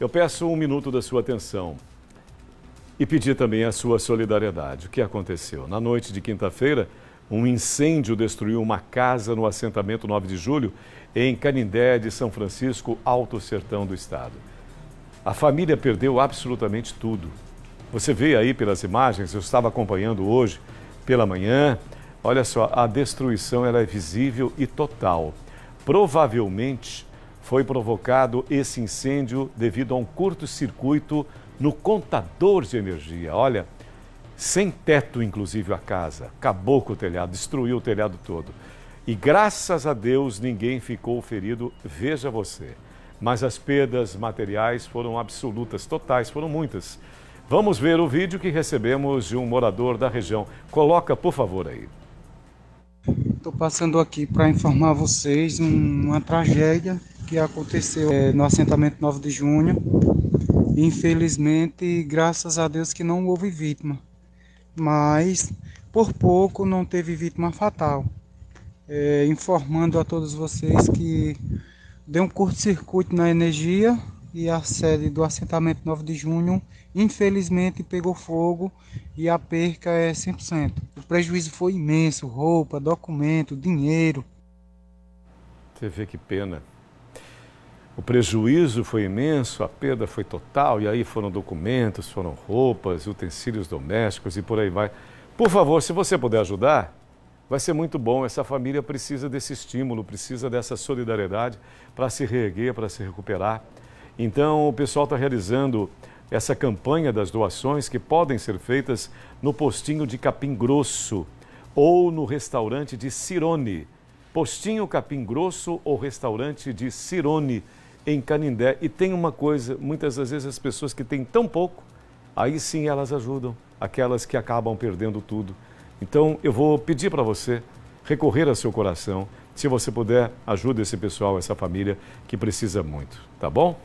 Eu peço um minuto da sua atenção e pedir também a sua solidariedade. O que aconteceu? Na noite de quinta-feira, um incêndio destruiu uma casa no assentamento 9 de julho, em Canindé de São Francisco, Alto Sertão do Estado. A família perdeu absolutamente tudo. Você vê aí pelas imagens, eu estava acompanhando hoje pela manhã. Olha só, a destruição era é visível e total. Provavelmente foi provocado esse incêndio devido a um curto-circuito no contador de energia. Olha, sem teto, inclusive, a casa. Acabou com o telhado, destruiu o telhado todo. E graças a Deus ninguém ficou ferido, veja você. Mas as perdas materiais foram absolutas, totais, foram muitas. Vamos ver o vídeo que recebemos de um morador da região. Coloca, por favor, aí. Estou passando aqui para informar vocês uma tragédia que aconteceu é, no assentamento 9 de junho. Infelizmente, graças a Deus que não houve vítima, mas por pouco não teve vítima fatal. É, informando a todos vocês que deu um curto-circuito na energia e a sede do assentamento 9 de junho, infelizmente, pegou fogo e a perca é 100%. O prejuízo foi imenso: roupa, documento, dinheiro. Você vê que pena. O prejuízo foi imenso, a perda foi total, e aí foram documentos, foram roupas, utensílios domésticos e por aí vai. Por favor, se você puder ajudar, vai ser muito bom. Essa família precisa desse estímulo, precisa dessa solidariedade para se reerguer, para se recuperar. Então, o pessoal está realizando essa campanha das doações que podem ser feitas no postinho de Capim Grosso ou no restaurante de Cirone. Postinho Capim Grosso ou restaurante de Cirone em Canindé. E tem uma coisa, muitas das vezes as pessoas que têm tão pouco, aí sim elas ajudam aquelas que acabam perdendo tudo. Então eu vou pedir para você recorrer ao seu coração. Se você puder, ajude esse pessoal, essa família que precisa muito, tá bom?